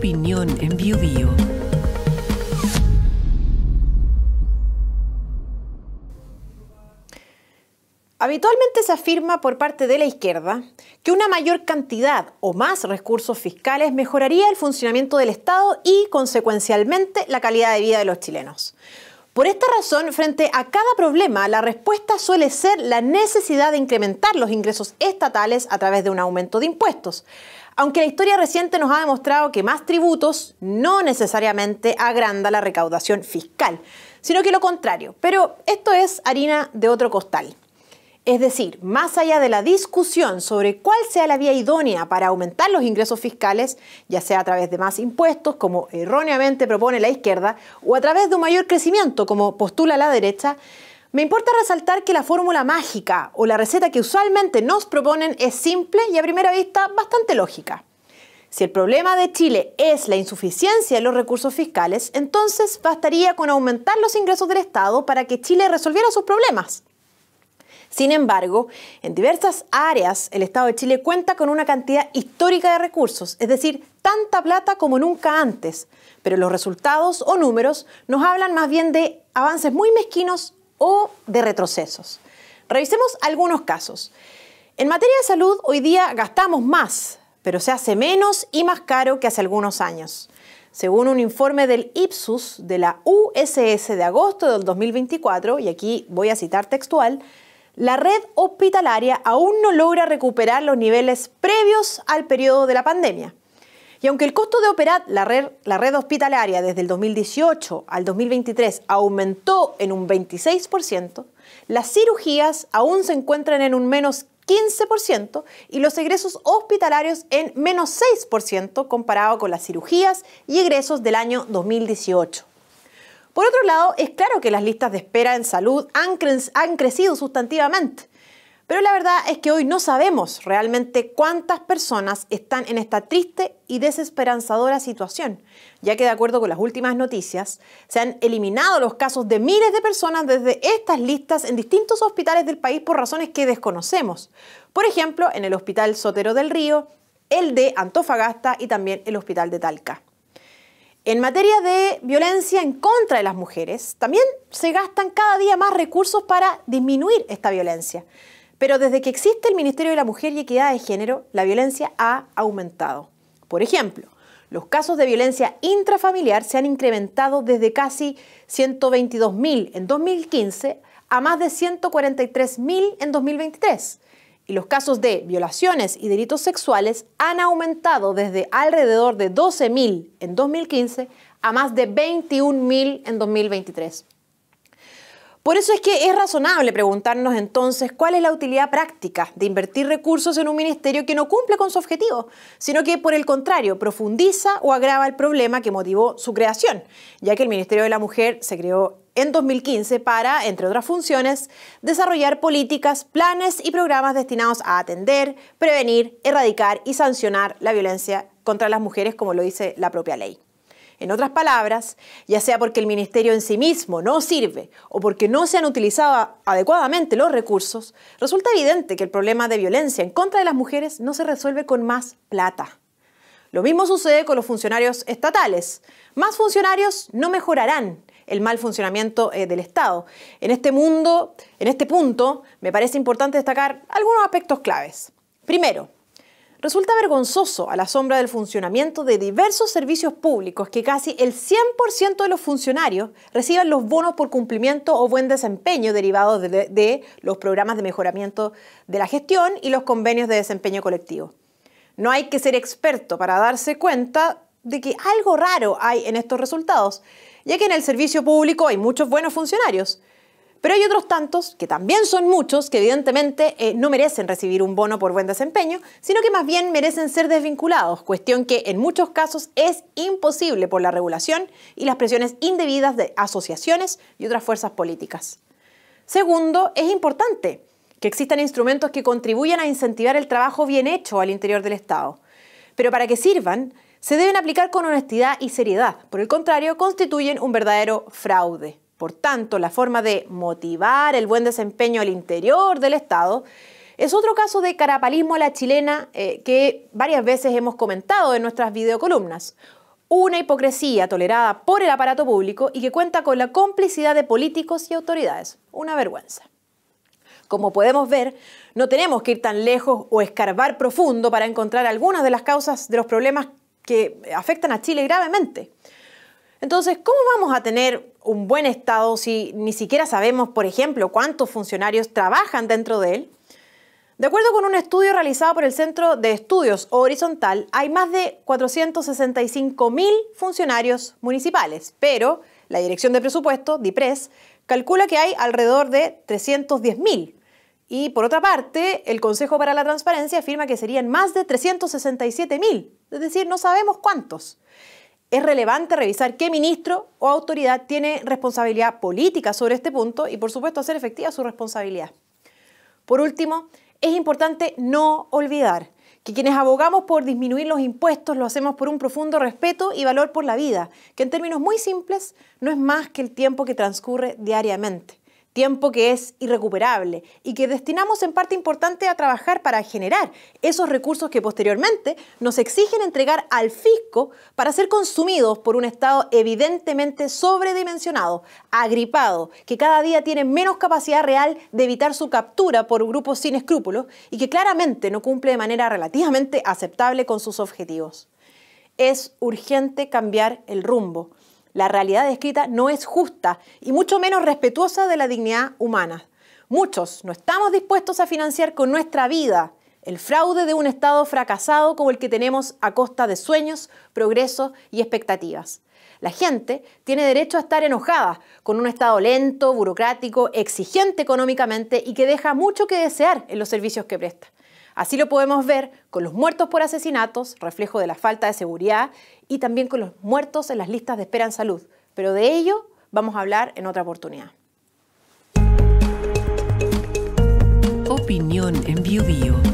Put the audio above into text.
opinión en BioBio. Habitualmente se afirma por parte de la izquierda que una mayor cantidad o más recursos fiscales mejoraría el funcionamiento del Estado y, consecuencialmente, la calidad de vida de los chilenos. Por esta razón, frente a cada problema, la respuesta suele ser la necesidad de incrementar los ingresos estatales a través de un aumento de impuestos. Aunque la historia reciente nos ha demostrado que más tributos no necesariamente agranda la recaudación fiscal, sino que lo contrario. Pero esto es harina de otro costal. Es decir, más allá de la discusión sobre cuál sea la vía idónea para aumentar los ingresos fiscales, ya sea a través de más impuestos, como erróneamente propone la izquierda, o a través de un mayor crecimiento, como postula la derecha, me importa resaltar que la fórmula mágica o la receta que usualmente nos proponen es simple y a primera vista bastante lógica. Si el problema de Chile es la insuficiencia de los recursos fiscales, entonces bastaría con aumentar los ingresos del Estado para que Chile resolviera sus problemas. Sin embargo, en diversas áreas el Estado de Chile cuenta con una cantidad histórica de recursos, es decir, tanta plata como nunca antes. Pero los resultados o números nos hablan más bien de avances muy mezquinos o de retrocesos. Revisemos algunos casos. En materia de salud, hoy día gastamos más, pero se hace menos y más caro que hace algunos años. Según un informe del IPSUS de la USS de agosto del 2024, y aquí voy a citar textual, la red hospitalaria aún no logra recuperar los niveles previos al periodo de la pandemia. Y aunque el costo de operar la red, hospitalaria desde el 2018 al 2023 aumentó en un 26%, las cirugías aún se encuentran en un menos 15% y los egresos hospitalarios en menos 6% comparado con las cirugías y egresos del año 2018. Por otro lado, es claro que las listas de espera en salud han, crecido sustantivamente. Pero la verdad es que hoy no sabemos realmente cuántas personas están en esta triste y desesperanzadora situación, ya que de acuerdo con las últimas noticias, se han eliminado los casos de miles de personas desde estas listas en distintos hospitales del país por razones que desconocemos. Por ejemplo, en el Hospital Sotero del Río, el de Antofagasta y también el Hospital de Talca. En materia de violencia en contra de las mujeres, también se gastan cada día más recursos para disminuir esta violencia. Pero desde que existe el Ministerio de la Mujer y Equidad de Género, la violencia ha aumentado. Por ejemplo, los casos de violencia intrafamiliar se han incrementado desde casi 122.000 en 2015 a más de 143.000 en 2023 y los casos de violaciones y delitos sexuales han aumentado desde alrededor de 12.000 en 2015 a más de 21.000 en 2023. Por eso es que es razonable preguntarnos entonces cuál es la utilidad práctica de invertir recursos en un ministerio que no cumple con su objetivo, sino que por el contrario profundiza o agrava el problema que motivó su creación, ya que el Ministerio de la Mujer se creó en 2015 para, entre otras funciones, desarrollar políticas, planes y programas destinados a atender, prevenir, erradicar y sancionar la violencia contra las mujeres, como lo dice la propia ley. En otras palabras, ya sea porque el ministerio en sí mismo no sirve o porque no se han utilizado adecuadamente los recursos, resulta evidente que el problema de violencia en contra de las mujeres no se resuelve con más plata. Lo mismo sucede con los funcionarios estatales. Más funcionarios no mejorarán el mal funcionamiento eh, del Estado. En este mundo, en este punto, me parece importante destacar algunos aspectos claves. Primero, resulta vergonzoso a la sombra del funcionamiento de diversos servicios públicos que casi el 100% de los funcionarios reciban los bonos por cumplimiento o buen desempeño derivados de, los programas de mejoramiento de la gestión y los convenios de desempeño colectivo. No hay que ser experto para darse cuenta de que algo raro hay en estos resultados, ya que en el servicio público hay muchos buenos funcionarios. Pero hay otros tantos, que también son muchos, que evidentemente eh, no merecen recibir un bono por buen desempeño, sino que más bien merecen ser desvinculados, cuestión que en muchos casos es imposible por la regulación y las presiones indebidas de asociaciones y otras fuerzas políticas. Segundo, es importante que existan instrumentos que contribuyan a incentivar el trabajo bien hecho al interior del Estado. Pero para que sirvan, se deben aplicar con honestidad y seriedad. Por el contrario, constituyen un verdadero fraude. Por tanto, la forma de motivar el buen desempeño al interior del Estado es otro caso de carapalismo a la chilena eh, que varias veces hemos comentado en nuestras videocolumnas. Una hipocresía tolerada por el aparato público y que cuenta con la complicidad de políticos y autoridades. Una vergüenza. Como podemos ver, no tenemos que ir tan lejos o escarbar profundo para encontrar algunas de las causas de los problemas que afectan a Chile gravemente. Entonces, ¿cómo vamos a tener un buen Estado si ni siquiera sabemos, por ejemplo, cuántos funcionarios trabajan dentro de él? De acuerdo con un estudio realizado por el Centro de Estudios Horizontal, hay más de 465.000 funcionarios municipales, pero la Dirección de Presupuesto, DIPRES, calcula que hay alrededor de 310.000. Y por otra parte, el Consejo para la Transparencia afirma que serían más de 367.000, es decir, no sabemos cuántos. Es relevante revisar qué ministro o autoridad tiene responsabilidad política sobre este punto y, por supuesto, hacer efectiva su responsabilidad. Por último, es importante no olvidar que quienes abogamos por disminuir los impuestos lo hacemos por un profundo respeto y valor por la vida, que en términos muy simples no es más que el tiempo que transcurre diariamente tiempo que es irrecuperable y que destinamos en parte importante a trabajar para generar esos recursos que posteriormente nos exigen entregar al fisco para ser consumidos por un Estado evidentemente sobredimensionado, agripado, que cada día tiene menos capacidad real de evitar su captura por grupos sin escrúpulos y que claramente no cumple de manera relativamente aceptable con sus objetivos. Es urgente cambiar el rumbo la realidad descrita no es justa y mucho menos respetuosa de la dignidad humana. Muchos no estamos dispuestos a financiar con nuestra vida el fraude de un Estado fracasado como el que tenemos a costa de sueños, progresos y expectativas. La gente tiene derecho a estar enojada con un Estado lento, burocrático, exigente económicamente y que deja mucho que desear en los servicios que presta. Así lo podemos ver con los muertos por asesinatos, reflejo de la falta de seguridad, y también con los muertos en las listas de espera en salud. Pero de ello vamos a hablar en otra oportunidad. Opinión en Bio,